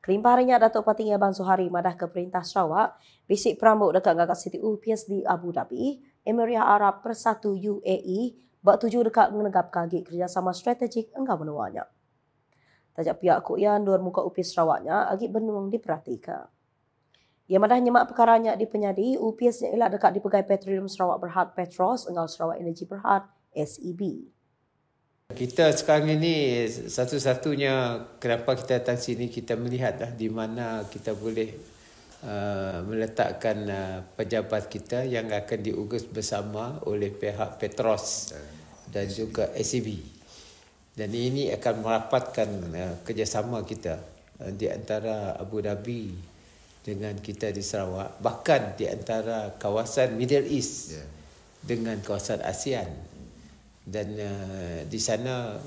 Kelimpah Datuk Patingi Abang Zuhari madah ke Perintah Sarawak, bisik perambut dekat gagak Siti U di Abu Dhabi, Emiria Arab Persatu UAE, buat tuju dekat menegap kagi kerjasama strategik enggak menuanya. Tajak pihak yang luar muka upis Sarawaknya agi benuang diperhatikan. Ia madah nyemak perkaranya di penyadi, UPS-nya ialah dekat di Pegai Petroleum Sarawak Berhad Petros, enggak Sarawak Energi Berhad, SEB kita sekarang ini satu-satunya kenapa kita datang sini kita melihatlah di mana kita boleh uh, meletakkan uh, pejabat kita yang akan diugus bersama oleh pihak Petros dan juga SCB. Dan ini akan merapatkan uh, kerjasama kita uh, di antara Abu Dhabi dengan kita di Sarawak bahkan di antara kawasan Middle East yeah. dengan kawasan ASEAN dan uh, di sana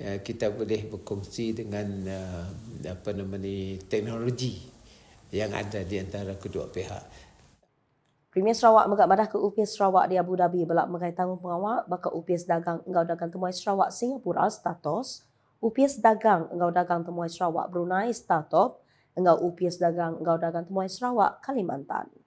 uh, kita boleh berkongsi dengan uh, apa nama ni teknologi yang ada di antara kedua pihak. Premier Sarawak Megat Madah ke UPS Sarawak di Abu Dhabi belak mengaitan pengawal bakal UPS Dagang Engau Dagang Temuai Sarawak Singapura status UPS Dagang Engau Dagang Temuai Sarawak Brunei status Engau UPS Dagang Engau Dagang Temuai Sarawak Kalimantan.